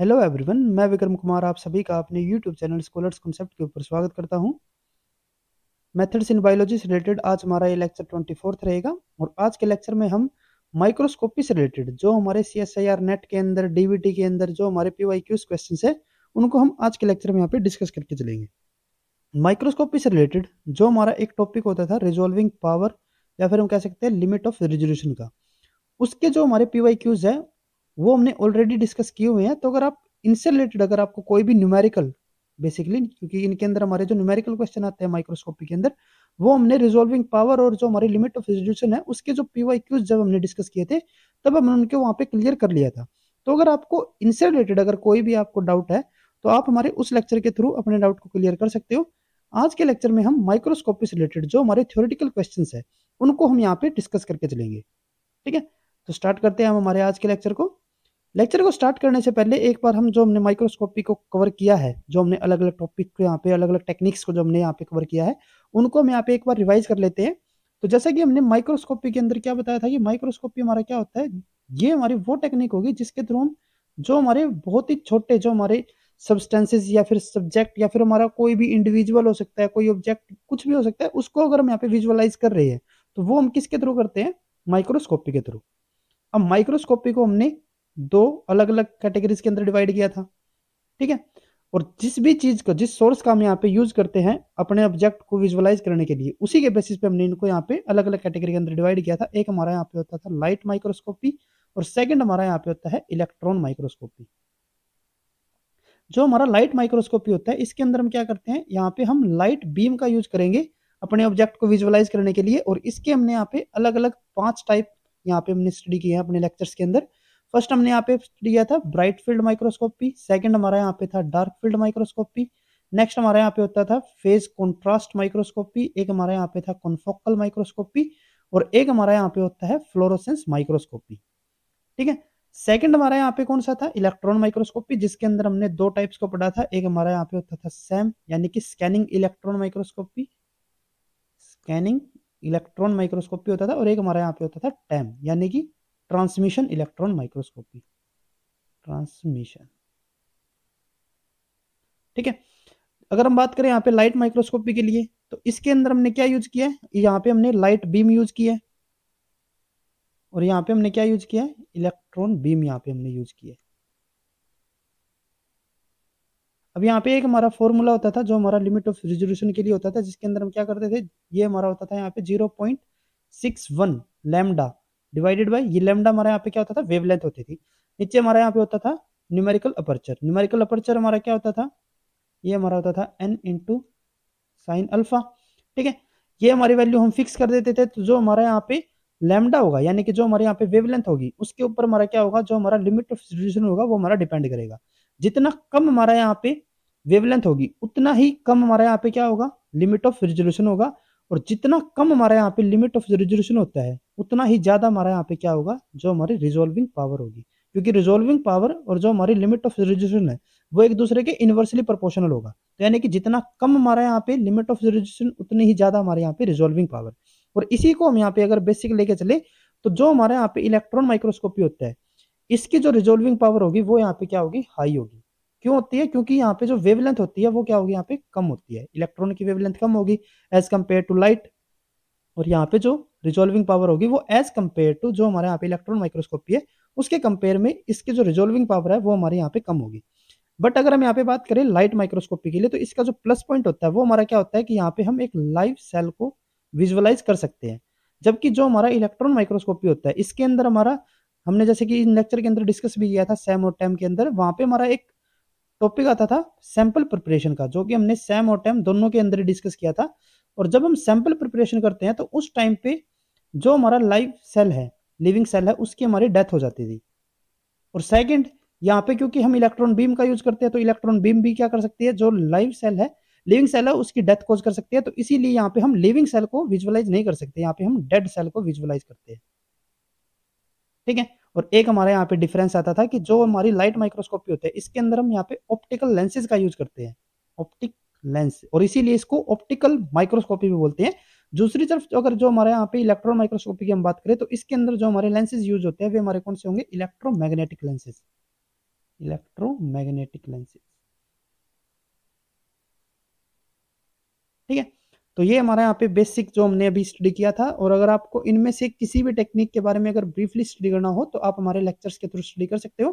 Hello everyone मैं विक्रम कुमार आप सभी का अपने यूट्यूब चैनल स्कॉलर्स कॉन्सेप्ट के ऊपर स्वागत करता हूं मेथड्स इन बायोलॉजी से रिलेटेड आज हमारा ये लेक्चर ट्वेंटी फोर्थ रहेगा और आज के लेक्चर में हम माइक्रोस्कोपी से रिलेटेड जो हमारे सी नेट के अंदर डीवीटी के अंदर जो हमारे पी वाई क्यूज क्वेश्चन है उनको हम आज के लेक्चर में यहाँ पे डिस्कस करके चलेंगे माइक्रोस्कोपी से रिलेटेड जो हमारा एक टॉपिक होता था रिजोल्विंग पावर या फिर हम कह सकते हैं लिमिट ऑफ रिजोल्यूशन का उसके जो हमारे पी वाई क्यूज है वो हमने ऑलरेडी डिस्कस किए हुए हैं तो अगर आप इनसे रिलेटेड अगर आपको कोई भी न्यूमेरिकल बेसिकली क्योंकि इनके अंदर हमारे जो न्यूमेरिकल क्वेश्चन आते हैं माइक्रोस्कोपी के अंदर वो हमने रिजोल्विंग पावर और जो हमारी लिमिट ऑफ रिजोल्यूशन है उसके जो पी जब हमने डिस्कस किए थे तब हमने उनके वहाँ पे क्लियर कर लिया था तो अगर आपको इनसे रिलेटेड अगर कोई भी आपको डाउट है तो आप हमारे उस लेक्चर के थ्रू अपने डाउट को क्लियर कर सकते हो आज के लेक्चर में हम माइक्रोस्कोपी से रिलेटेड जो हमारे थ्योरेटिकल क्वेश्चन है उनको हम यहाँ पे डिस्कस करके चलेंगे ठीक है तो स्टार्ट करते हैं हम हमारे आज के लेक्चर को लेक्चर को स्टार्ट करने से पहले एक बार हम जो हमने माइक्रोस्कोपी को कवर किया है जो हमने अलग अलग टॉपिक को यहाँ पे अलग अलग टेक्निक्स को जो हमने यहाँ पे कवर किया है उनको हम यहाँ पे एक बार रिवाइज कर लेते हैं तो जैसा कि हमने माइक्रोस्कोपी के अंदर क्या बताया था कि माइक्रोस्कोपी हमारा क्या होता है ये हमारी वो टेक्निक होगी जिसके थ्रू हम जो हमारे बहुत ही छोटे जो हमारे सब्सटेंसेज या फिर सब्जेक्ट या फिर हमारा कोई भी इंडिविजुअल हो सकता है कोई ऑब्जेक्ट कुछ भी हो सकता है उसको अगर हम यहाँ पे विजुअलाइज कर रहे हैं तो वो हम किसके थ्रू करते हैं माइक्रोस्कोपी के थ्रू अब माइक्रोस्कोपी को हमने दो अलग अलग कैटेगरीज के अंदर डिवाइड किया था ठीक है और जिस भी चीज को जिस सोर्स का हम यहाँ पे यूज करते हैं अपने ऑब्जेक्ट को विजुअलाइज करने के लिए उसी के बेसिस पे हमने इनको यहाँ पे अलग अलग कैटेगरी के अंदर डिवाइड किया था एक हमारा यहाँ पे होता था लाइट माइक्रोस्कोपी और सेकंड हमारा यहाँ पे होता है इलेक्ट्रॉन माइक्रोस्कोपी जो हमारा लाइट माइक्रोस्कोपी होता है इसके अंदर हम क्या करते हैं यहाँ पे हम लाइट बीम का यूज करेंगे अपने ऑब्जेक्ट को विजुअलाइज करने के लिए और इसके हमने यहाँ पे अलग अलग पांच टाइप यहाँ पे हमने स्टडी किए हैं अपने लेक्चर्स के अंदर फर्स्ट हमने यहाँ पे लिया था ब्राइट फील्ड माइक्रोस्कोपी सेकंड हमारा यहाँ पे था डार्क फील्ड माइक्रोस्कोपी नेक्स्ट हमारे यहाँ पे होता था फेज कॉन्ट्रास्ट माइक्रोस्कोपी एक हमारे यहाँ पे था कॉन्फोकल माइक्रोस्कोपी और एक हमारा यहाँ पे होता है फ्लोरोसेंस माइक्रोस्कोपी ठीक है सेकंड हमारा यहाँ पे कौन सा था इलेक्ट्रॉन माइक्रोस्कोपी जिसके अंदर हमने दो टाइप्स को पढ़ा था एक हमारा यहाँ पे होता था सैम यानी कि scanning electron microscopy scanning electron microscopy होता था और एक हमारा यहाँ पे होता था टैम यानी कि ट्रांसमिशन इलेक्ट्रॉन माइक्रोस्कोपी ट्रांसमिशन ठीक है अगर हम बात करें यहाँ पे लाइट माइक्रोस्कोपी के लिए तो इसके अंदर हमने क्या यूज किया है यहाँ पे हमने लाइट बीम यूज किया है और यहाँ पे हमने क्या यूज किया है इलेक्ट्रॉन बीम यहाँ पे हमने यूज किया है अब यहाँ पे एक हमारा फॉर्मूला होता था जो हमारा लिमिट ऑफ रिजोल्यूशन के लिए होता था जिसके अंदर हम क्या करते थे ये हमारा होता था यहाँ पे zero point six one lambda divided by ये लेमडा हमारा यहाँ पे क्या होता था वेवलेंथ होती थी नीचे हमारा यहाँ पे होता था न्यूमेरिकल अपर्चर न्यूमेरिकल अपर्चर हमारा क्या होता था ये हमारा होता था एन इंटू साइन अल्फा ठीक है ये हमारी वैल्यू हम फिक्स कर देते थे तो जो हमारा यहाँ पे लेमडा होगा यानी कि जो हमारे यहाँ पे वेवलेंथ होगी उसके ऊपर हमारा क्या होगा जो हमारा लिमिट ऑफ सोल्यूशन होगा वो हमारा डिपेंड करेगा जितना कम हमारा यहाँ पे वेवलेंथ होगी उतना ही कम हमारा यहाँ पे क्या होगा लिमिट ऑफ रिजोल्यूशन होगा और जितना कम हमारे यहाँ पे लिमिट ऑफ रिजोल्यूशन होता है उतना ही ज़्यादा हमारे यहाँ पे क्या होगा जो हमारी रिजोल्विंग पावर होगी क्योंकि रिजोल्विंग पावर और जो हमारी लिमिट ऑफ रिजोल्यूशन है वो एक दूसरे के इन्वर्सली प्रोपोर्शनल होगा तो यानी कि जितना कम हमारे यहाँ पे लिमिट ऑफ रिजोल्यूशन उतनी ही ज़्यादा हमारे यहाँ पे रिजोल्विंग पावर और इसी को हम यहाँ पे अगर बेसिक लेके चले तो जो हमारे यहाँ पे इलेक्ट्रॉन माइक्रोस्कोपी होता है इसकी जो रिजोल्विंग पावर होगी वो यहाँ पे क्या होगी हाई होगी क्यों होती है क्योंकि यहाँ पे जो वेवलेंथ होती है वो क्या होगी यहाँ पे कम होती है इलेक्ट्रॉन की वेवलेंथ कम होगी एज कम्पेयर टू लाइट और यहाँ पे जो रिजोल्विंग पावर होगी वो एज कम्पेयर टू जो हमारे यहाँ पे इलेक्ट्रॉन माइक्रोस्कोपी है उसके कंपेयर में इसके जो रिजोल्विंग पावर है वो हमारे यहाँ पे कम होगी बट अगर हम यहाँ पे बात करें लाइट माइक्रोस्कोपी के लिए तो इसका जो प्लस पॉइंट होता है वो हमारा क्या होता है कि यहाँ पे हम एक लाइव सेल को विजुअलाइज कर सकते हैं जबकि जो हमारा इलेक्ट्रॉन माइक्रोस्कोपी होता है इसके अंदर हमारा हमने जैसे कि लेक्चर के अंदर डिस्कस भी किया था सेम और टैम के अंदर वहां पे हमारा एक टॉपिक आता था सैंपल प्रिपरेशन का जो कि हमने सैम और टैम दोनों के अंदर डिस्कस किया था और जब हम सैंपल प्रिपरेशन करते हैं तो उस टाइम पे जो हमारा लाइव सेल है लिविंग सेल है उसकी हमारी डेथ हो जाती थी और सेकंड यहाँ पे क्योंकि हम इलेक्ट्रॉन बीम का यूज करते हैं तो इलेक्ट्रॉन बीम भी क्या कर सकती है जो लाइव सेल है लिविंग सेल है उसकी डेथ कोज कर सकती है तो इसीलिए यहाँ पे हम लिविंग सेल को विजुअलाइज नहीं कर सकते यहाँ पे हम डेड सेल को विजुअलाइज करते हैं ठीक है और एक हमारे यहाँ पे डिफरेंस आता था कि जो हमारी लाइट माइक्रोस्कोपी होते हैं इसके अंदर हम यहाँ पे ऑप्टिकल लेंसेज का यूज करते हैं ऑप्टिक लेंस और इसीलिए इसको ऑप्टिकल माइक्रोस्कोपी भी बोलते हैं दूसरी तरफ अगर जो हमारे यहाँ पे इलेक्ट्रॉन माइक्रोस्कोपी की हम बात करें तो इसके अंदर जो हमारे लेंसेज यूज होते हैं वे हमारे कौन से होंगे इलेक्ट्रोमैग्नेटिक लेंसेज इलेक्ट्रोमैग्नेटिक लेंसेज तो ये हमारा यहाँ पे बेसिक जो हमने अभी स्टडी किया था और अगर आपको इनमें से किसी भी टेक्निक के बारे में अगर ब्रीफली स्टडी करना हो तो आप हमारे लेक्चर्स के थ्रू स्टडी कर सकते हो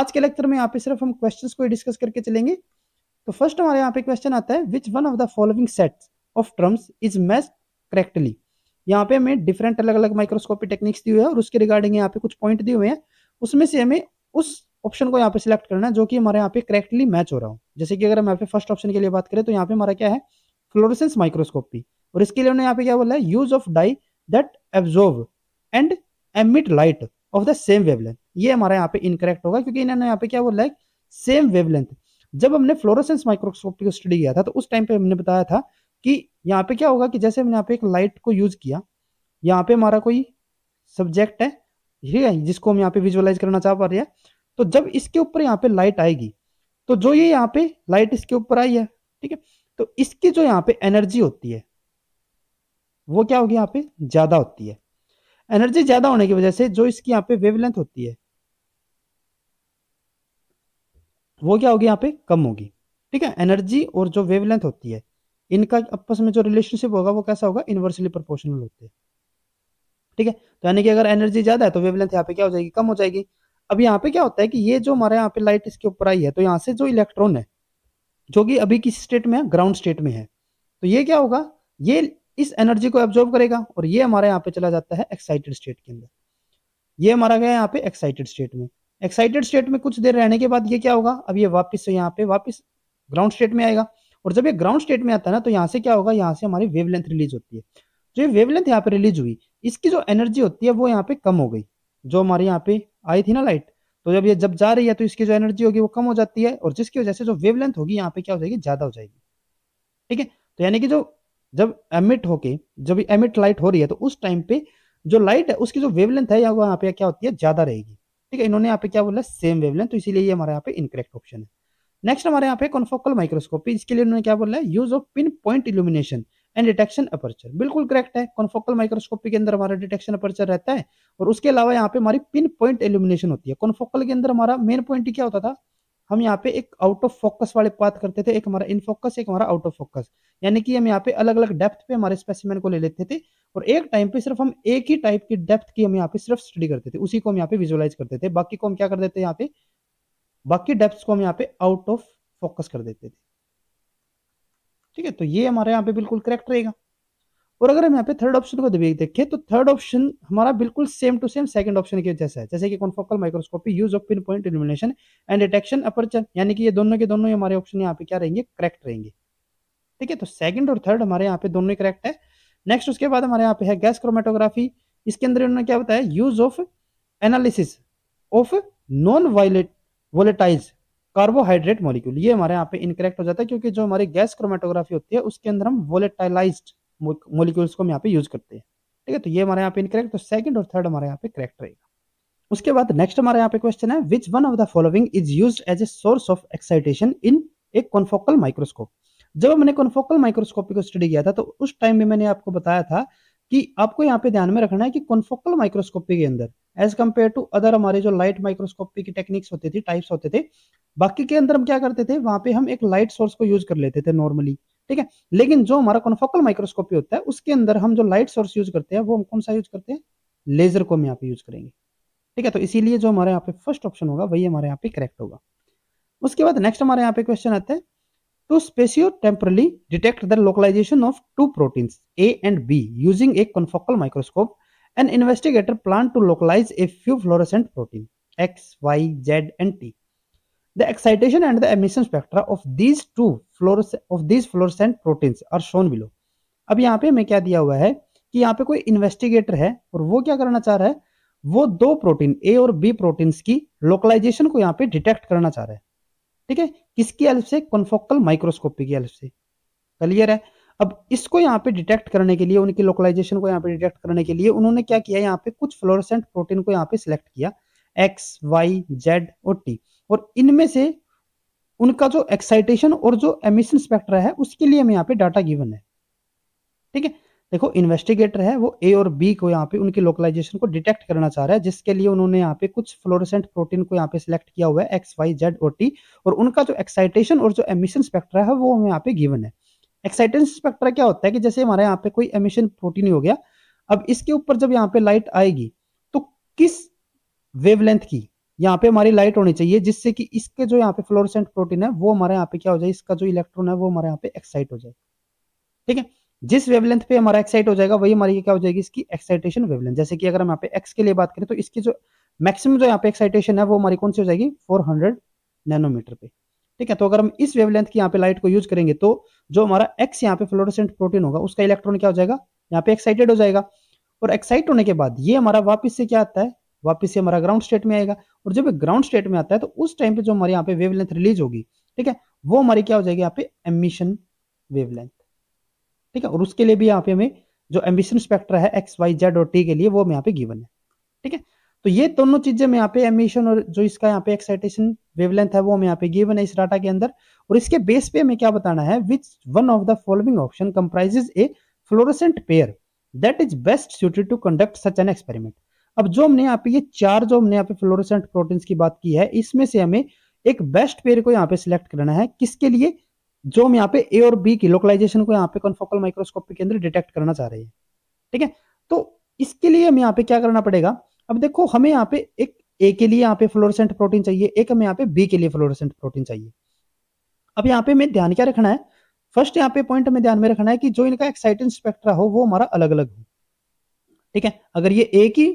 आज के लेक्चर में यहाँ पे सिर्फ हम क्वेश्चन को डिस्कस करके चलेंगे तो फर्स्ट हमारे यहाँ पे क्वेश्चन आता है which one of the following set of terms is match correctly यहाँ पे हमें डिफरेंट अलग अलग माइक्रोस्कोपी टेक्निक्स दी हुई है और उसके रिगार्डिंग यहाँ पे कुछ पॉइंट दिए हुए हैं उसमें से हमें उस ऑप्शन को यहाँ पे सिलेक्ट करना है जो कि हमारे यहाँ पे करेक्टली मैच हो रहा हो जैसे कि अगर हम यहाँ पे फर्स्ट ऑप्शन के लिए बात करें तो यहाँ पे हमारा क्या है फ्लोरोसेंस माइक्रोस्कोपी और इसके लिए उन्होंने यहाँ पे क्या बोला है use of dye that absorb and emit light of the same wavelength ये हमारा यहाँ पे इनकरेक्ट होगा क्योंकि इन्होंने यहाँ पे क्या बोला है सेम वेवलेंथ जब हमने फ्लोरोसेंस माइक्रोस्कोपी को स्टडी किया था तो उस टाइम पे हमने बताया था कि यहाँ पे क्या होगा कि जैसे हमने यहाँ पे एक लाइट को यूज किया यहाँ पे हमारा कोई सब्जेक्ट है ठीक है जिसको हम यहाँ पे विजुअलाइज करना चाह पा रहे हैं तो जब इसके ऊपर यहाँ पे लाइट आएगी तो जो ये यहाँ पे लाइट इसके ऊपर आई है ठीक है तो इसकी जो यहाँ पे एनर्जी होती है वो क्या होगी यहाँ पे ज्यादा होती है एनर्जी ज्यादा होने की वजह से जो इसकी यहाँ पे वेवलेंथ होती है वो क्या होगी यहाँ पे कम होगी ठीक है एनर्जी और जो वेवलेंथ होती है इनका आपस में जो रिलेशनशिप होगा वो कैसा होगा इनवर्सली प्रोपोर्शनल होते हैं ठीक है तो यानी कि अगर एनर्जी ज्यादा है तो वेवलेंथ यहाँ पे क्या हो जाएगी कम हो जाएगी अब यहाँ पे क्या होता है कि ये जो हमारे यहाँ पे लाइट इसके ऊपर आई है तो यहाँ से जो इलेक्ट्रॉन है जो कि अभी किस स्टेट में है ग्राउंड स्टेट में है तो ये क्या होगा ये इस एनर्जी को एब्जॉर्ब करेगा और ये हमारे यहाँ पे चला जाता है एक्साइटेड स्टेट के अंदर ये हमारा गया यहाँ पे एक्साइटेड स्टेट में एक्साइटेड स्टेट में कुछ देर रहने के बाद ये क्या होगा अब ये वापस से यहाँ पे वापस ग्राउंड स्टेट में आएगा और जब ये ग्राउंड स्टेट में आता है ना तो यहाँ से क्या होगा यहाँ से हमारी वेवलेंथ रिलीज होती है जो ये वेवलेंथ यहाँ पे रिलीज हुई इसकी जो एनर्जी होती है वो यहाँ पे कम हो गई जो हमारे यहाँ पे आई थी ना लाइट तो जब ये जब जा रही है तो इसकी जो एनर्जी होगी वो कम हो जाती है और जिसकी वजह से जो वेवलेंथ होगी यहाँ पे क्या हो जाएगी ज्यादा हो जाएगी ठीक है तो यानी कि जो जब एमिट होके जब एमिट लाइट हो रही है तो उस टाइम पे जो लाइट है उसकी जो वेवलेंथ है वो यहाँ पे क्या होती है ज्यादा रहेगी ठीक है इन्होंने यहाँ पे क्या बोला सेम वेवलेंथ तो इसीलिए ये हमारे यहाँ पे इनकरेक्ट ऑप्शन है नेक्स्ट हमारे यहाँ पे कॉन्फोकल माइक्रोस्कोपी इसके लिए उन्होंने क्या बोला है use of pin point illumination and detection aperture बिल्कुल करेक्ट है कॉन्फोकल माइक्रोस्कोपी के अंदर हमारा डिटेक्शन अपर्चर रहता है और उसके अलावा यहाँ पे हमारी पिन पॉइंट एल्यूमिनेशन होती है कॉन्फोकल के अंदर हमारा मेन पॉइंट क्या होता था हम यहाँ पे एक आउट ऑफ फोकस वाले बात करते थे एक हमारा इन फोकस एक हमारा आउट ऑफ फोकस यानी कि हम यहाँ पे अलग अलग डेप्थ पे हमारे स्पेसिमेन को ले लेते थे और एक टाइम पे सिर्फ हम एक ही टाइप की डेप्थ की हम यहाँ पे सिर्फ स्टडी करते थे उसी को हम यहाँ पे विजुअलाइज करते थे बाकी को हम क्या कर देते यहाँ पे बाकी डेप्थ को हम यहाँ पे आउट ऑफ फोकस कर देते थे ठीक है तो ये हमारे यहाँ पे बिल्कुल करेक्ट रहेगा और अगर हम यहाँ पे थर्ड ऑप्शन को देखें तो थर्ड ऑप्शन हमारा बिल्कुल same to same second option के जैसा है जैसे कि confocal microscopy use of pin point illumination and detection aperture यानी कि ये दोनों के दोनों ही हमारे ऑप्शन यहाँ पे क्या रहेंगे करेक्ट रहेंगे ठीक है तो सेकंड और थर्ड हमारे यहाँ पे दोनों ही करेक्ट है नेक्स्ट उसके बाद हमारे यहाँ पे है गैस क्रोमेटोग्राफी इसके अंदर उन्होंने क्या बताया use of analysis of non volatile volatize carbohydrate molecule ये हमारे यहाँ पे इनकरेक्ट हो जाता है क्योंकि जो हमारी गैस क्रोमेटोग्राफी होती है उसके अंदर हम वोलेटाइलाइज मोलिक्यूल्स को हम यहाँ पे यूज करते हैं ठीक है तो ये हमारे यहाँ पे इनकरेक्ट तो सेकंड और थर्ड हमारे यहाँ पे करेक्ट रहेगा उसके बाद नेक्स्ट हमारे यहाँ पे क्वेश्चन है which one of the following is use as a source of excitation in एक कॉन्फोकल माइक्रोस्कोप जब मैंने कॉन्फोकल माइक्रोस्कोपी को स्टडी किया था तो उस टाइम में मैंने आपको बताया था कि आपको यहाँ पे ध्यान में रखना है कि कॉन्फोकल माइक्रोस्कोपी के अंदर एज कम्पेयर टू अदर हमारे जो लाइट माइक्रोस्कोपी की टेक्निक्स होती थी टाइप्स होते थे बाकी के अंदर हम क्या करते थे वहां पे हम एक लाइट सोर्स को यूज कर लेते थे नॉर्मली ठीक है लेकिन जो हमारा कॉन्फोकल माइक्रोस्कोपी होता है उसके अंदर हम जो लाइट सोर्स यूज करते हैं वो हम कौन सा यूज करते हैं लेजर को हम यहाँ पे यूज करेंगे ठीक है तो इसीलिए जो हमारे यहाँ पे फर्स्ट ऑप्शन होगा वही हमारे यहाँ पे करेक्ट होगा उसके बाद नेक्स्ट हमारे यहाँ पे क्वेश्चन आता है to spatio temporally detect the localization of two protein A and B using a confocal microscope and investigator plan to localize a few fluorescent protein X Y Z and T The excitation and the emission spectra of these two of these fluorescent proteins are shown below. ab yahan pe main kya diya hua hai ki yahan pe koi investigator hai aur wo kya karna cha raha hai वो दो protein A और B proteins की localisation को यहाँ पे detect करना चाह रहा है ठीक है किसकी हेल्प से कन्फोकल माइक्रोस्कोपी की हेल्प से क्लियर है अब इसको यहाँ पे डिटेक्ट करने के लिए उनकी लोकलाइजेशन को यहाँ पे डिटेक्ट करने के लिए उन्होंने क्या किया यहाँ पे कुछ फ्लोरोसेंट प्रोटीन को यहाँ पे सिलेक्ट किया एक्स वाई जेड और टी और इनमें से उनका जो एक्साइटेशन और जो एमिशन स्पेक्ट्रा है उसके लिए हमें यहाँ पे डाटा गिवन है ठीक है देखो इन्वेस्टिगेटर है वो ए और बी को यहाँ पे उनकी लोकलाइजेशन को डिटेक्ट करना चाह रहा है जिसके लिए उन्होंने यहाँ पे कुछ फ्लोरोसेंट प्रोटीन को यहाँ पे सिलेक्ट किया हुआ है एक्स वाई जेड और टी और उनका जो एक्साइटेशन और जो एमिशन स्पेक्ट्रा है वो हमें यहाँ पे गिवन है एक्साइटेशन स्पेक्ट्रा क्या होता है कि जैसे हमारे यहाँ पे कोई एमिशन प्रोटीन हो गया अब इसके ऊपर जब यहाँ पे लाइट आएगी तो किस वेवलेंथ की यहाँ पे हमारी लाइट होनी चाहिए जिससे कि इसके जो यहाँ पे फ्लोरसेंट प्रोटीन है वो हमारे यहाँ पे क्या हो जाए इसका जो इलेक्ट्रॉन है वो हमारे यहाँ पे एक्साइट हो जाए ठीक है जिस वेवलेंथ पे हमारा एक्साइट हो जाएगा वही हमारी क्या हो जाएगी इसकी एक्साइटेशन वेवलेंथ जैसे कि अगर हम यहाँ पे एक्स के लिए बात करें तो इसकी जो मैक्सिमम जो यहाँ पे एक्साइटेशन है वो हमारी कौन सी हो जाएगी हंड्रेड नैनोमीटर पे ठीक है तो अगर हम इस वेवलेंथ की यहाँ पे लाइट को यूज करेंगे तो जो हमारा एक्स यहाँ पे फ्लोरोसेंट प्रोटीन होगा उसका इलेक्ट्रॉन क्या हो जाएगा यहाँ पे एक्साइटेड हो जाएगा और एक्साइट होने के बाद ये हमारा वापिस से क्या आता है वापस से हमारा ग्राउंड स्टेट में आएगा और जब ग्राउंड स्टेट में आता है तो उस टाइम पे जो हमारे यहाँ पे वेवलेंथ रिलीज होगी ठीक है वो हमारी क्या हो जाएगी यहाँ पे एमिशन वेवलेंथ ठीक है और उसके लिए भी यहाँ पे हमें जो एमिशन स्पेक्टर है एक्स वाई जेड और टी के लिए वो यहाँ पे गिवन है ठीक है तो ये दोनों चीजें हम यहाँ पे एमिशन और जो इसका यहाँ पे एक्साइटेशन वेवलेंथ है वो हम यहाँ पे गिवन है इस डाटा के अंदर और इसके बेस पे हमें क्या बताना है which one of the following option comprises a fluorescent pair that is best suited to conduct such an experiment अब जो हमने यहाँ पे ये चार जो हमने यहाँ पे फ्लोरोसेंट प्रोटीन की बात की है इसमें से हमें एक बेस्ट पेयर को यहाँ पे सिलेक्ट करना है किसके लिए जो हम यहाँ पे ए और बी की लोकलाइजेशन को यहाँ पे कॉन्फोकल माइक्रोस्कोपी के अंदर डिटेक्ट करना चाह रहे हैं ठीक है तो इसके लिए हमें यहाँ पे क्या करना पड़ेगा अब देखो हमें यहाँ पे एक ए के लिए यहाँ पे फ्लोरोसेंट प्रोटीन चाहिए एक हमें यहाँ पे बी के लिए फ्लोरोसेंट प्रोटीन चाहिए अब यहाँ पे हमें ध्यान क्या रखना है फर्स्ट यहाँ पे पॉइंट हमें ध्यान में रखना है कि जो इनका एक्साइटिंग स्पेक्ट्रा हो वो हमारा अलग अलग हो ठीक है अगर ये ए की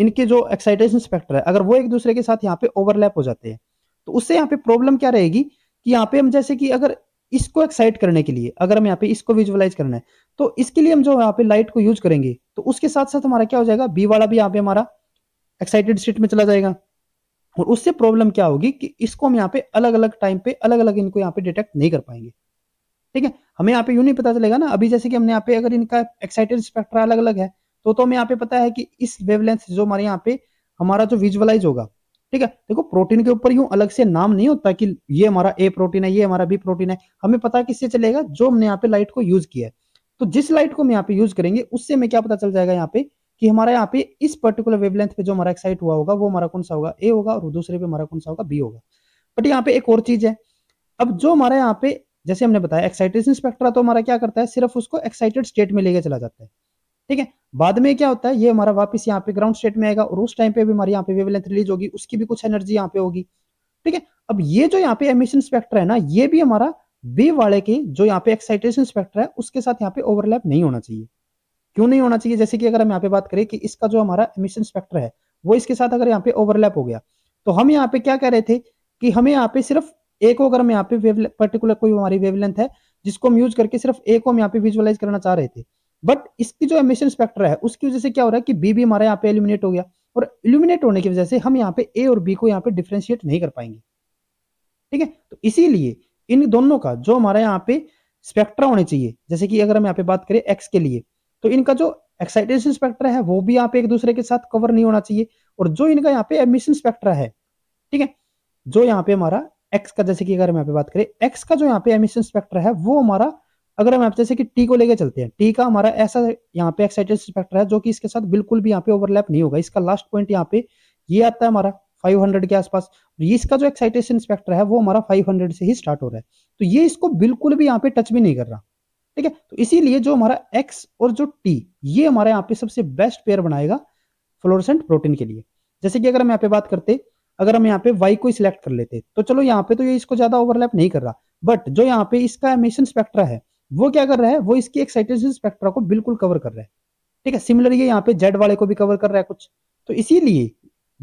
इनके जो एक्साइटेशन स्पेक्टर है अगर वो एक दूसरे के साथ यहाँ पे ओवरलैप हो जाते हैं तो उससे यहाँ पे प्रॉब्लम क्या रहेगी कि यहाँ पे हम जैसे कि अगर इसको एक्साइट करने के लिए अगर हम यहाँ पे इसको विजुअलाइज करना है तो इसके लिए हम जो यहाँ पे लाइट को यूज करेंगे तो उसके साथ साथ हमारा क्या हो जाएगा बी वाला भी यहाँ पे हमारा एक्साइटेड स्टेट में चला जाएगा और उससे प्रॉब्लम क्या होगी कि इसको हम यहाँ पे अलग अलग टाइम पे अलग अलग इनको यहाँ पे डिटेक्ट नहीं कर पाएंगे ठीक है हमें यहाँ पे यूं नहीं पता चलेगा ना अभी जैसे कि हमने यहाँ पे अगर इनका एक्साइटेड स्पेक्ट्रा अलग अलग है तो तो हमें यहाँ पे पता है कि इस वेवलेंथ जो हमारे यहाँ पे हमारा जो विजुअलाइज होगा ठीक है देखो प्रोटीन के ऊपर यूं अलग से नाम नहीं होता कि ये हमारा ए प्रोटीन है ये हमारा बी प्रोटीन है हमें पता है किससे चलेगा जो हमने यहाँ पे लाइट को यूज किया है तो जिस लाइट को हम यहाँ पे यूज करेंगे उससे हमें क्या पता चल जाएगा यहाँ पे कि हमारा यहाँ पे इस पर्टिकुलर वेवलेंथ पे जो हमारा एक्साइट हुआ होगा वो हमारा कौन सा होगा ए होगा और दूसरे पे हमारा कौन सा होगा बी होगा बट यहाँ पे एक और चीज है अब जो हमारा यहाँ पे जैसे हमने बताया एक्साइटेशन स्पेक्ट्रा तो हमारा क्या करता है सिर्फ उसको एक्साइटेड स्टेट में लेके चला जाता है ठीक है बाद में क्या होता है ये हमारा वापस यहाँ पे ग्राउंड स्टेट में आएगा और उस टाइम पे भी हमारे यहाँ पे वेवलेंथ रिलीज होगी उसकी भी कुछ एनर्जी यहाँ पे होगी ठीक है अब ये जो यहाँ पे एमिशन स्पेक्टर है ना ये भी हमारा बी वाले के जो यहाँ पे एक्साइटेशन स्पेक्टर है उसके साथ यहाँ पे ओवरलैप नहीं होना चाहिए क्यों नहीं होना चाहिए जैसे कि अगर हम यहाँ पे बात करें कि इसका जो हमारा एमिशन स्पेक्टर है वो इसके साथ अगर यहाँ पे ओवरलैप हो गया तो हम यहाँ पे क्या कह रहे थे कि हमें यहाँ पे सिर्फ एक को अगर हम यहाँ पे पर्टिकुलर कोई हमारी वेवलेंथ है जिसको हम यूज करके सिर्फ एक को हम यहाँ पे विजुअलाइज करना चाह रहे थे बट इसकी जो एमिशन स्पेक्ट्रा है उसकी वजह से क्या हो रहा है कि बी भी हमारा यहाँ पे एलिमिनेट हो गया और एलिमिनेट होने की वजह से हम यहाँ पे ए और बी को यहाँ पे डिफ्रेंशिएट नहीं कर पाएंगे ठीक है तो इसीलिए इन दोनों का जो हमारा यहाँ पे स्पेक्ट्रा होने चाहिए जैसे कि अगर हम यहाँ पे बात करें एक्स के लिए तो इनका जो एक्साइटेशन स्पेक्ट्रा है वो भी यहाँ पे एक दूसरे के साथ कवर नहीं होना चाहिए और जो इनका यहाँ पे एमिशन स्पेक्ट्रा है ठीक है जो यहाँ पे हमारा एक्स का जैसे कि अगर हम यहाँ पे बात करें एक्स का जो यहाँ पे एमिशन स्पेक्ट्रा है वो हमारा अगर हम आप जैसे कि टी को लेके चलते हैं टी का हमारा ऐसा यहाँ पे एक्साइटेड फैक्टर है जो कि इसके साथ बिल्कुल भी यहाँ पे ओवरलैप नहीं होगा इसका लास्ट पॉइंट यहाँ पे ये आता है हमारा 500 के आसपास इसका जो एक्साइटेशन स्पेक्टर है वो हमारा 500 से ही स्टार्ट हो रहा है तो ये इसको बिल्कुल भी यहाँ पे टच भी नहीं कर रहा ठीक है तो इसीलिए जो हमारा एक्स और जो टी ये हमारे यहाँ पे सबसे बेस्ट पेयर बनाएगा फ्लोरसेंट प्रोटीन के लिए जैसे कि अगर हम यहाँ पे बात करते अगर हम यहाँ पे वाई को सिलेक्ट कर लेते तो चलो यहाँ पे तो ये इसको ज्यादा ओवरलैप नहीं कर रहा बट जो यहाँ पे इसका एमिशन स्पेक्ट्रा है वो क्या कर रहा है वो इसकी एक्साइटेशन स्पेक्ट्रा को बिल्कुल कवर कर रहा है ठीक है सिमिलर ये यहाँ पे जेड वाले को भी कवर कर रहा है कुछ तो इसीलिए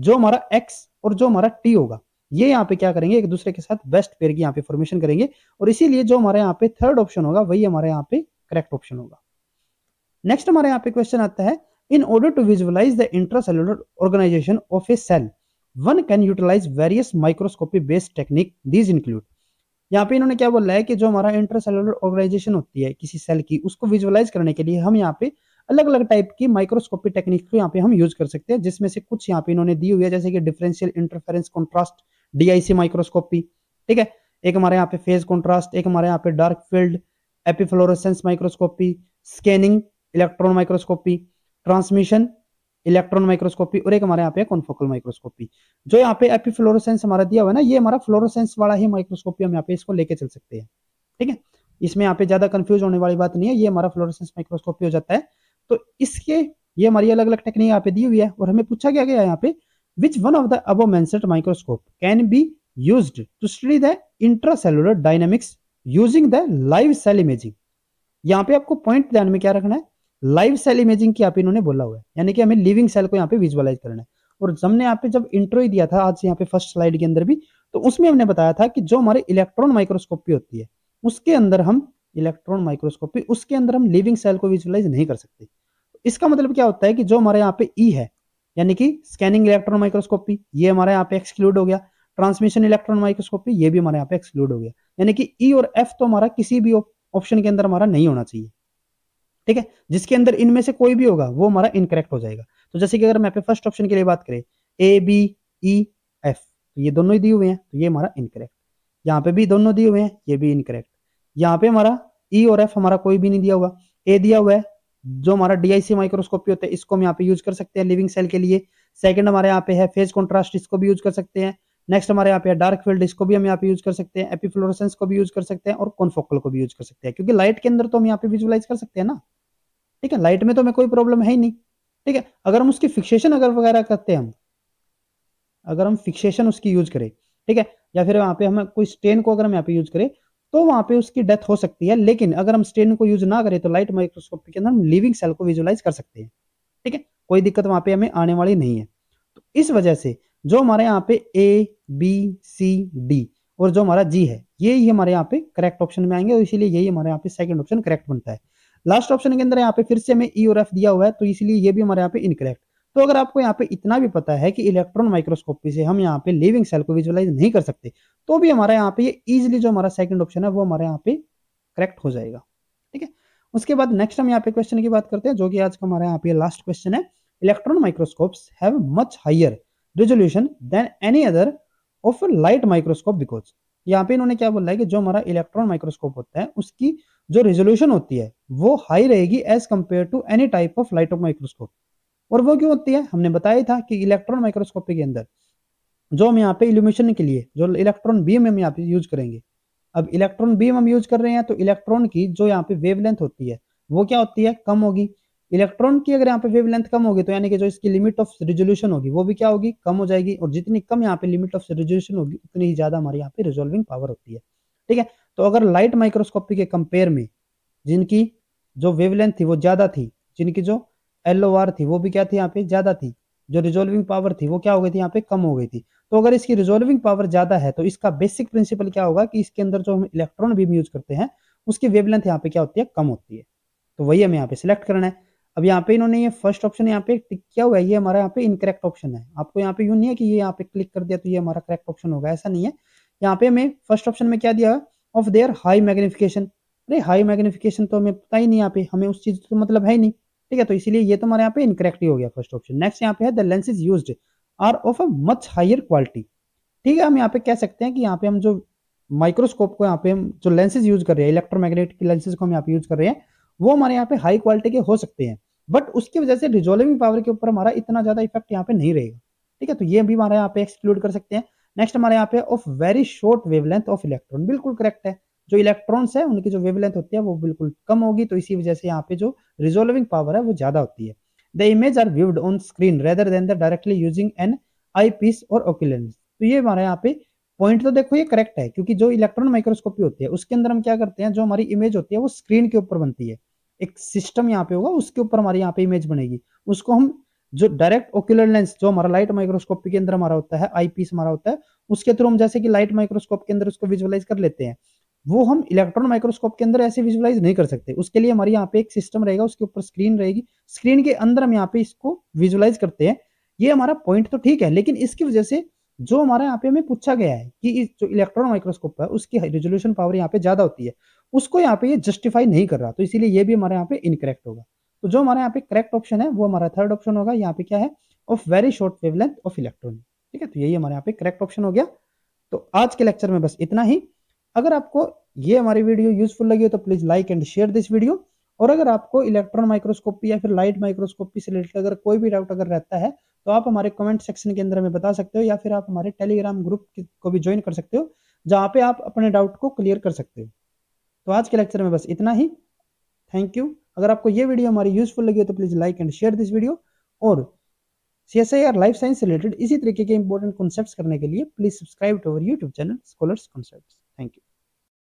जो हमारा एक्स और जो हमारा टी होगा ये यहाँ पे क्या करेंगे एक दूसरे के साथ बेस्ट पेयर की यहाँ पे फॉर्मेशन करेंगे और इसीलिए जो हमारे यहाँ पे थर्ड ऑप्शन होगा वही हमारे यहाँ पे करेक्ट ऑप्शन होगा नेक्स्ट हमारे यहाँ पे क्वेश्चन आता है in order to visualize the intracellular organization of a cell one can utilize various microscopy based technique these include यहाँ पे इन्होंने क्या बोला है कि जो हमारा इंटरसेलुलर ऑर्गेनाइजेशन होती है किसी सेल की उसको विजुअलाइज करने के लिए हम यहाँ पे अलग अलग टाइप की माइक्रोस्कोपी टेक्निक को यहाँ पे हम यूज कर सकते हैं जिसमें से कुछ यहाँ पे इन्होंने दी हुई है जैसे कि differential interference contrast DIC microscopy ठीक है एक हमारे यहाँ पे फेज कॉन्ट्रास्ट एक हमारे यहाँ पे dark field epifluorescence microscopy scanning electron microscopy transmission electron microscopy और एक हमारे यहाँ पे कॉन्फोकल माइक्रोस्कोपी जो यहाँ पे एपी फ्लोरोसेंस हमारा दिया हुआ है ना ये हमारा फ्लोरोसेंस वाला ही माइक्रोस्कोपी हम यहाँ पे इसको लेके चल सकते हैं ठीक है इसमें यहाँ पे ज्यादा कंफ्यूज होने वाली बात नहीं है ये हमारा फ्लोरोसेंस माइक्रोस्कोपी हो जाता है तो इसके ये हमारी अलग अलग टेक्निक यहाँ पे दी हुई है और हमें पूछा गया गया यहाँ पे which one of the above mentioned microscope can be use to study the intracellular dynamics using the live cell imaging यहाँ पे आपको पॉइंट ध्यान में क्या रखना है लाइव सेल इमेजिंग की आप इन्होंने बोला हुआ है यानी कि हमें लिविंग सेल को यहाँ पे विजुअलाइज करना है और हमने यहाँ पे जब इंट्रो ही दिया था आज यहाँ पे फर्स्ट स्लाइड के अंदर भी तो उसमें हमने बताया था कि जो हमारे इलेक्ट्रॉन माइक्रोस्कोपी होती है उसके अंदर हम इलेक्ट्रॉन माइक्रोस्कोपी उसके अंदर हम लिविंग सेल को विजुअलाइज नहीं कर सकते इसका मतलब क्या होता है कि जो हमारे यहाँ पे ई e है यानी कि स्कैनिंग इलेक्ट्रॉन माइक्रोस्कोपी ये हमारे यहाँ पे एक्सक्लूड हो गया ट्रांसमिशन इलेक्ट्रॉन माइक्रोस्कोपी ये भी हमारे यहाँ पे एक्सक्लूड हो गया यानी कि ई e और एफ तो हमारा किसी भी ऑप्शन के अंदर हमारा नहीं होना चाहिए ठीक है जिसके अंदर इनमें से कोई भी होगा वो हमारा इनकरेक्ट हो जाएगा तो जैसे कि अगर हम फर्स्ट ऑप्शन के लिए बात करें ए बी ई एफ तो ये दोनों ही दिए हुए हैं तो ये हमारा इनकरेक्ट यहाँ पे भी दोनों दिए हुए हैं ये भी इनकरेक्ट यहाँ पे हमारा ई e और एफ हमारा कोई भी नहीं दिया हुआ ए दिया हुआ है जो हमारा डीआईसी माइक्रोस्कोपी होता है इसको हम यहाँ पे यूज कर सकते हैं लिविंग सेल के लिए सेकंड हमारे यहाँ पे है फेज कॉन्ट्रास्ट इसको भी यूज कर सकते हैं नेक्स्ट हमारे यहाँ पे डार्क फील्ड इसको भी हम यहाँ पे यूज कर सकते हैं एपीफ्लोरेसेंस को भी यूज कर सकते हैं और कॉनफोकल को भी यूज कर सकते हैं क्योंकि लाइट के अंदर तो हम यहाँ पे विजुअलाइज कर सकते हैं ना ठीक है लाइट में तो हमें कोई प्रॉब्लम है ही नहीं ठीक है अगर हम उसकी फिक्सेशन अगर वगैरह करते हैं हम अगर हम फिक्सेशन उसकी यूज करें ठीक है या फिर वहां पे हम कोई स्टेन को अगर हम यहाँ पे यूज करें तो वहां पे उसकी डेथ हो सकती है लेकिन अगर हम स्टेन को यूज ना करें तो लाइट माइक्रोस्कोप के अंदर हम लिविंग सेल को विजुअलाइज कर सकते हैं ठीक है कोई दिक्कत वहां पे हमें आने वाली नहीं है तो इस वजह से जो हमारे यहाँ पे ए बी सी डी और जो हमारा जी है ये ही हमारे यहाँ पे करेक्ट ऑप्शन में आएंगे और इसीलिए यही हमारे यहाँ पे सेकंड ऑप्शन करेक्ट बनता है लास्ट ऑप्शन के अंदर यहाँ पे फिर से हमें ई और एफ दिया हुआ है तो इसलिए ये भी हमारे यहाँ पे इनकरेक्ट तो अगर आपको यहाँ पे इतना भी पता है कि इलेक्ट्रॉन माइक्रोस्कोपी से हम यहाँ पे लिविंग सेल को विजुअलाइज नहीं कर सकते तो भी हमारा यहाँ पे ये इजिली जो हमारा सेकंड ऑप्शन है वो हमारे यहाँ पे करेक्ट हो जाएगा ठीक है उसके बाद नेक्स्ट हम यहाँ पे क्वेश्चन की बात करते हैं जो कि आज का हमारे यहाँ पे लास्ट क्वेश्चन है electron microscopes have much higher resolution than any other of light microscope because यहाँ पे इन्होंने क्या बोला है कि जो हमारा इलेक्ट्रॉन माइक्रोस्कोप होता है उसकी जो रिजोल्यूशन होती है वो हाई रहेगी as compare to any type of light of microscope और वो क्यों होती है हमने बताया था कि इलेक्ट्रॉन माइक्रोस्कोपी के अंदर जो हम यहाँ पे इल्यूमिनेशन के लिए जो इलेक्ट्रॉन बीम हम यहाँ पे यूज करेंगे अब इलेक्ट्रॉन बीम हम यूज कर रहे हैं तो इलेक्ट्रॉन की जो यहाँ पे वेवलेंथ होती है वो क्या होती है कम होगी इलेक्ट्रॉन की अगर यहाँ पे वेव लेंथ कम होगी तो यानी कि जो इसकी लिमिट ऑफ रिजोल्यूशन होगी वो भी क्या होगी कम हो जाएगी और जितनी कम यहाँ पे लिमिट ऑफ रिजोल्यूशन होगी उतनी ही ज्यादा हमारे यहाँ पे रिजोल्विंग पावर होती है ठीक है तो अगर लाइट माइक्रोस्कोपी के कंपेयर में जिनकी जो वेव लेंथ थी वो ज्यादा थी जिनकी जो एल थी वो भी क्या थी यहाँ पे ज्यादा थी जो रिजोल्विंग पावर थी वो क्या हो गई थी यहाँ पे कम हो गई थी तो अगर इसकी रिजोल्विंग पावर ज्यादा है तो इसका बेसिक प्रिंसिपल क्या होगा कि इसके अंदर जो हम इलेक्ट्रॉन भी यूज करते हैं उसकी वेवलेंथ यहाँ पे क्या होती है कम होती है तो वही हमें यहाँ पे सिलेक्ट करना है अब यहाँ पे इन्होंने ये फर्स्ट ऑप्शन यहाँ पे टिक किया हुआ है ये हमारा यहाँ पे इनकरेक्ट ऑप्शन है आपको यहाँ पे यू नहीं है कि ये यहाँ पे क्लिक कर दिया तो ये हमारा करेक्ट ऑप्शन होगा ऐसा नहीं है यहाँ पे हमें फर्स्ट ऑप्शन में क्या दिया ऑफ देयर हाई मैग्निफिकेशन अरे हाई मैग्निफिकेशन तो हमें पता ही नहीं यहाँ पे हमें उस चीज तो मतलब है नहीं ठीक है तो इसलिए ये तो हमारे यहाँ पे इनकरेक्ट ही हो गया फर्स्ट ऑप्शन नेक्स्ट यहाँ पे है the is use are of a much higher quality ठीक है हम यहाँ पे कह सकते हैं कि यहाँ पे हम जो माइक्रोस्कोप को यहाँ पे हम जो लेंसेज यूज कर रहे हैं इलेक्ट्रोमैग्नेटिक लेंसेज को हम यहाँ पे यूज कर रहे हैं वो हमारे यहाँ पे हाई क्वालिटी के हो सकते हैं बट उसकी वजह से रिजोल्विंग पावर के ऊपर हमारा इतना ज्यादा इफेक्ट यहाँ पे नहीं रहेगा ठीक है तो ये भी हमारे यहाँ पे एक्सक्लूड कर सकते हैं नेक्स्ट हमारे यहाँ पे of very short wavelength of electron बिल्कुल करेक्ट है जो इलेक्ट्रॉन्स है उनकी जो वेवलेंथ होती है वो बिल्कुल कम होगी तो इसी वजह से यहाँ पे जो रिजोल्विंग पावर है वो ज्यादा होती है the image are viewed on screen rather than the directly using an eyepiece और ओक्यूलेंस तो ये हमारे यहाँ पे पॉइंट तो देखो ये करेक्ट है क्योंकि जो इलेक्ट्रॉन माइक्रोस्कोपी होती है उसके अंदर हम क्या करते हैं जो हमारी इमेज होती है वो स्क्रीन के ऊपर बनती है एक सिस्टम यहाँ पे होगा उसके ऊपर हमारे यहाँ पे इमेज बनेगी उसको हम जो डायरेक्ट ओक्यूलर लेंस जो हमारा लाइट माइक्रोस्कोप के अंदर हमारा होता है आईपीस हमारा होता है उसके थ्रू हम जैसे कि लाइट माइक्रोस्कोप के अंदर उसको विजुअलाइज कर लेते हैं वो हम इलेक्ट्रॉन माइक्रोस्कोप के अंदर ऐसे विजुअलाइज नहीं कर सकते उसके लिए हमारे यहाँ पे एक सिस्टम रहेगा उसके ऊपर स्क्रीन रहेगी स्क्रीन के अंदर हम यहाँ पे इसको विजुअलाइज करते हैं ये हमारा पॉइंट तो ठीक है लेकिन इसकी वजह से जो हमारा यहाँ पे हमें पूछा गया है कि जो इलेक्ट्रॉन माइक्रोस्कोप है उसकी रेजोल्यूशन पावर यहाँ पे ज्यादा होती है उसको यहाँ पे ये जस्टिफाई नहीं कर रहा तो इसीलिए ये भी हमारे यहाँ पे इनकरेक्ट होगा तो जो हमारे यहाँ पे करेक्ट ऑप्शन है वो हमारा थर्ड ऑप्शन होगा यहाँ पे क्या है of very short wavelength of electron ठीक है तो यही हमारे यहाँ पे करेक्ट ऑप्शन हो गया तो आज के लेक्चर में बस इतना ही अगर आपको ये हमारी वीडियो यूजफुल लगी हो तो please like and share this video और अगर आपको इलेक्ट्रॉन माइक्रोस्कोपी या फिर लाइट माइक्रोस्कोपी से रिलेटेड अगर कोई भी डाउट अगर रहता है तो आप हमारे कमेंट सेक्शन के अंदर हमें बता सकते हो या फिर आप हमारे टेलीग्राम ग्रुप को भी ज्वाइन कर सकते हो जहाँ पे आप अपने डाउट को क्लियर कर सकते हो तो आज के लेक्चर में बस इतना ही थैंक यू अगर आपको ये वीडियो हमारी यूजफुल लगी हो तो please like and share this video और सी आर लाइफ साइंस से रिलेटेड इसी तरीके के इंपॉर्टेंट कॉन्सेप्ट करने के लिए please subscribe to our YouTube channel scholars concept thank you